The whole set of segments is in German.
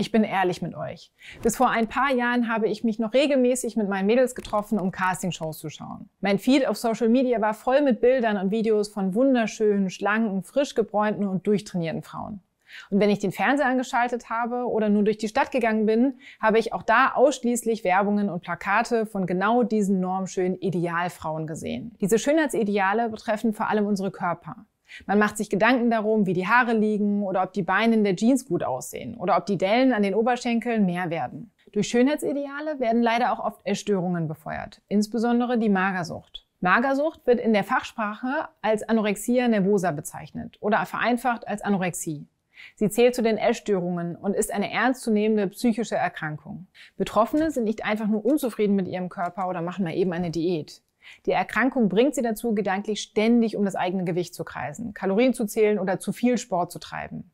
Ich bin ehrlich mit euch. Bis vor ein paar Jahren habe ich mich noch regelmäßig mit meinen Mädels getroffen, um Castingshows zu schauen. Mein Feed auf Social Media war voll mit Bildern und Videos von wunderschönen, schlanken, frisch gebräunten und durchtrainierten Frauen. Und wenn ich den Fernseher angeschaltet habe oder nur durch die Stadt gegangen bin, habe ich auch da ausschließlich Werbungen und Plakate von genau diesen normschönen Idealfrauen gesehen. Diese Schönheitsideale betreffen vor allem unsere Körper. Man macht sich Gedanken darum, wie die Haare liegen oder ob die Beine in der Jeans gut aussehen oder ob die Dellen an den Oberschenkeln mehr werden. Durch Schönheitsideale werden leider auch oft Essstörungen befeuert, insbesondere die Magersucht. Magersucht wird in der Fachsprache als Anorexia nervosa bezeichnet oder vereinfacht als Anorexie. Sie zählt zu den Essstörungen und ist eine ernstzunehmende psychische Erkrankung. Betroffene sind nicht einfach nur unzufrieden mit ihrem Körper oder machen mal eben eine Diät. Die Erkrankung bringt sie dazu, gedanklich ständig um das eigene Gewicht zu kreisen, Kalorien zu zählen oder zu viel Sport zu treiben.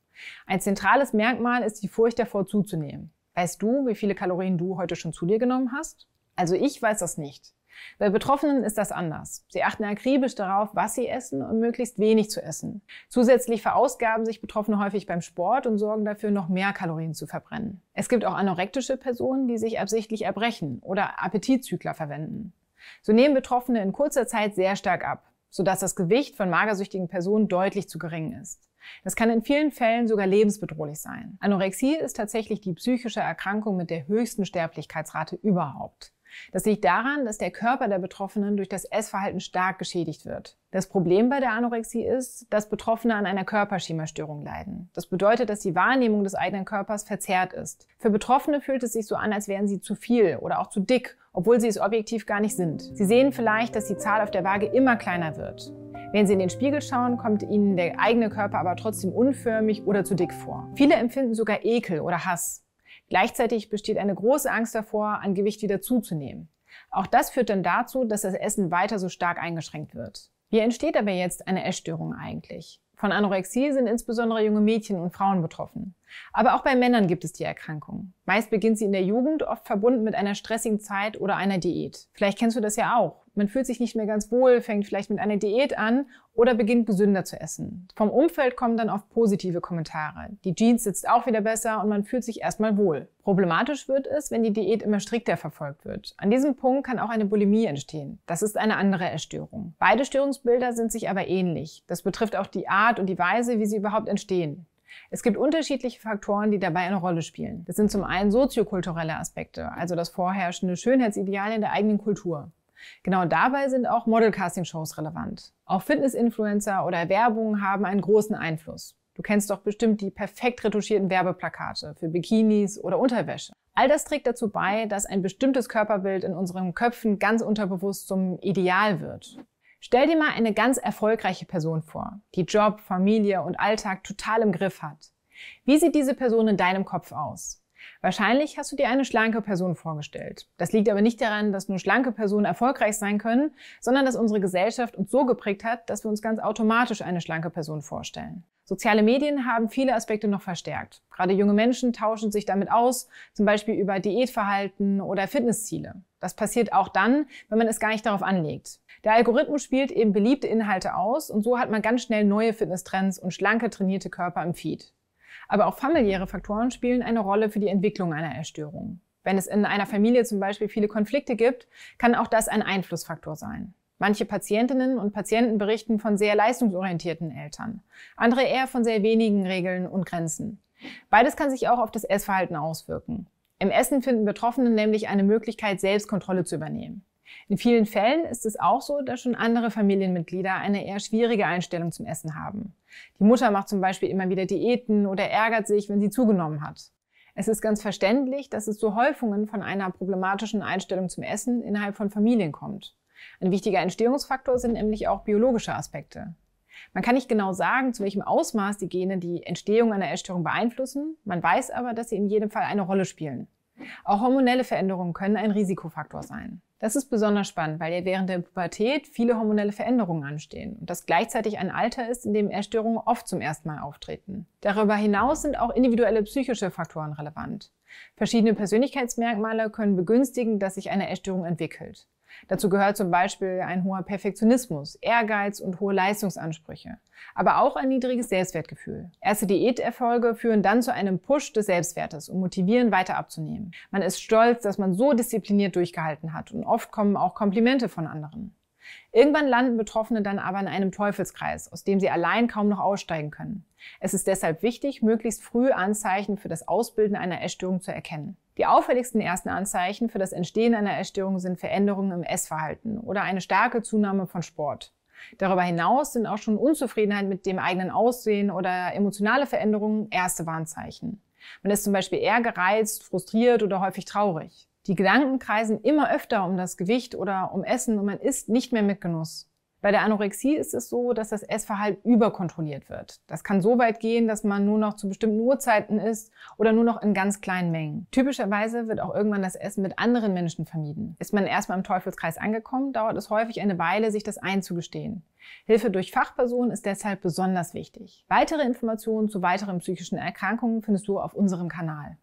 Ein zentrales Merkmal ist die Furcht davor zuzunehmen. Weißt du, wie viele Kalorien du heute schon zu dir genommen hast? Also ich weiß das nicht. Bei Betroffenen ist das anders. Sie achten akribisch darauf, was sie essen und möglichst wenig zu essen. Zusätzlich verausgaben sich Betroffene häufig beim Sport und sorgen dafür, noch mehr Kalorien zu verbrennen. Es gibt auch anorektische Personen, die sich absichtlich erbrechen oder Appetitzykler verwenden. So nehmen Betroffene in kurzer Zeit sehr stark ab, sodass das Gewicht von magersüchtigen Personen deutlich zu gering ist. Das kann in vielen Fällen sogar lebensbedrohlich sein. Anorexie ist tatsächlich die psychische Erkrankung mit der höchsten Sterblichkeitsrate überhaupt. Das liegt daran, dass der Körper der Betroffenen durch das Essverhalten stark geschädigt wird. Das Problem bei der Anorexie ist, dass Betroffene an einer Körperschemastörung leiden. Das bedeutet, dass die Wahrnehmung des eigenen Körpers verzerrt ist. Für Betroffene fühlt es sich so an, als wären sie zu viel oder auch zu dick obwohl sie es objektiv gar nicht sind. Sie sehen vielleicht, dass die Zahl auf der Waage immer kleiner wird. Wenn Sie in den Spiegel schauen, kommt Ihnen der eigene Körper aber trotzdem unförmig oder zu dick vor. Viele empfinden sogar Ekel oder Hass. Gleichzeitig besteht eine große Angst davor, an Gewicht wieder zuzunehmen. Auch das führt dann dazu, dass das Essen weiter so stark eingeschränkt wird. Wie entsteht aber jetzt eine Essstörung eigentlich? Von Anorexie sind insbesondere junge Mädchen und Frauen betroffen. Aber auch bei Männern gibt es die Erkrankung. Meist beginnt sie in der Jugend, oft verbunden mit einer stressigen Zeit oder einer Diät. Vielleicht kennst du das ja auch man fühlt sich nicht mehr ganz wohl, fängt vielleicht mit einer Diät an oder beginnt gesünder zu essen. Vom Umfeld kommen dann oft positive Kommentare. Die Jeans sitzt auch wieder besser und man fühlt sich erstmal wohl. Problematisch wird es, wenn die Diät immer strikter verfolgt wird. An diesem Punkt kann auch eine Bulimie entstehen. Das ist eine andere Erstörung. Beide Störungsbilder sind sich aber ähnlich. Das betrifft auch die Art und die Weise, wie sie überhaupt entstehen. Es gibt unterschiedliche Faktoren, die dabei eine Rolle spielen. Das sind zum einen soziokulturelle Aspekte, also das vorherrschende Schönheitsideal in der eigenen Kultur. Genau dabei sind auch Model-Casting-Shows relevant. Auch Fitness-Influencer oder Werbung haben einen großen Einfluss. Du kennst doch bestimmt die perfekt retuschierten Werbeplakate für Bikinis oder Unterwäsche. All das trägt dazu bei, dass ein bestimmtes Körperbild in unseren Köpfen ganz unterbewusst zum Ideal wird. Stell dir mal eine ganz erfolgreiche Person vor, die Job, Familie und Alltag total im Griff hat. Wie sieht diese Person in deinem Kopf aus? Wahrscheinlich hast du dir eine schlanke Person vorgestellt. Das liegt aber nicht daran, dass nur schlanke Personen erfolgreich sein können, sondern dass unsere Gesellschaft uns so geprägt hat, dass wir uns ganz automatisch eine schlanke Person vorstellen. Soziale Medien haben viele Aspekte noch verstärkt. Gerade junge Menschen tauschen sich damit aus, zum Beispiel über Diätverhalten oder Fitnessziele. Das passiert auch dann, wenn man es gar nicht darauf anlegt. Der Algorithmus spielt eben beliebte Inhalte aus und so hat man ganz schnell neue Fitnesstrends und schlanke trainierte Körper im Feed. Aber auch familiäre Faktoren spielen eine Rolle für die Entwicklung einer Erstörung. Wenn es in einer Familie zum Beispiel viele Konflikte gibt, kann auch das ein Einflussfaktor sein. Manche Patientinnen und Patienten berichten von sehr leistungsorientierten Eltern, andere eher von sehr wenigen Regeln und Grenzen. Beides kann sich auch auf das Essverhalten auswirken. Im Essen finden Betroffene nämlich eine Möglichkeit, Selbstkontrolle zu übernehmen. In vielen Fällen ist es auch so, dass schon andere Familienmitglieder eine eher schwierige Einstellung zum Essen haben. Die Mutter macht zum Beispiel immer wieder Diäten oder ärgert sich, wenn sie zugenommen hat. Es ist ganz verständlich, dass es zu Häufungen von einer problematischen Einstellung zum Essen innerhalb von Familien kommt. Ein wichtiger Entstehungsfaktor sind nämlich auch biologische Aspekte. Man kann nicht genau sagen, zu welchem Ausmaß die Gene die Entstehung einer Essstörung beeinflussen, man weiß aber, dass sie in jedem Fall eine Rolle spielen. Auch hormonelle Veränderungen können ein Risikofaktor sein. Das ist besonders spannend, weil ja während der Pubertät viele hormonelle Veränderungen anstehen und das gleichzeitig ein Alter ist, in dem Essstörungen oft zum ersten Mal auftreten. Darüber hinaus sind auch individuelle psychische Faktoren relevant. Verschiedene Persönlichkeitsmerkmale können begünstigen, dass sich eine Essstörung entwickelt. Dazu gehört zum Beispiel ein hoher Perfektionismus, Ehrgeiz und hohe Leistungsansprüche, aber auch ein niedriges Selbstwertgefühl. Erste Diäterfolge führen dann zu einem Push des Selbstwertes und motivieren weiter abzunehmen. Man ist stolz, dass man so diszipliniert durchgehalten hat und oft kommen auch Komplimente von anderen. Irgendwann landen Betroffene dann aber in einem Teufelskreis, aus dem sie allein kaum noch aussteigen können. Es ist deshalb wichtig, möglichst früh Anzeichen für das Ausbilden einer Essstörung zu erkennen. Die auffälligsten ersten Anzeichen für das Entstehen einer Essstörung sind Veränderungen im Essverhalten oder eine starke Zunahme von Sport. Darüber hinaus sind auch schon Unzufriedenheit mit dem eigenen Aussehen oder emotionale Veränderungen erste Warnzeichen. Man ist zum Beispiel eher gereizt, frustriert oder häufig traurig. Die Gedanken kreisen immer öfter um das Gewicht oder um Essen und man isst nicht mehr mit Genuss. Bei der Anorexie ist es so, dass das Essverhalten überkontrolliert wird. Das kann so weit gehen, dass man nur noch zu bestimmten Uhrzeiten isst oder nur noch in ganz kleinen Mengen. Typischerweise wird auch irgendwann das Essen mit anderen Menschen vermieden. Ist man erstmal im Teufelskreis angekommen, dauert es häufig eine Weile, sich das einzugestehen. Hilfe durch Fachpersonen ist deshalb besonders wichtig. Weitere Informationen zu weiteren psychischen Erkrankungen findest du auf unserem Kanal.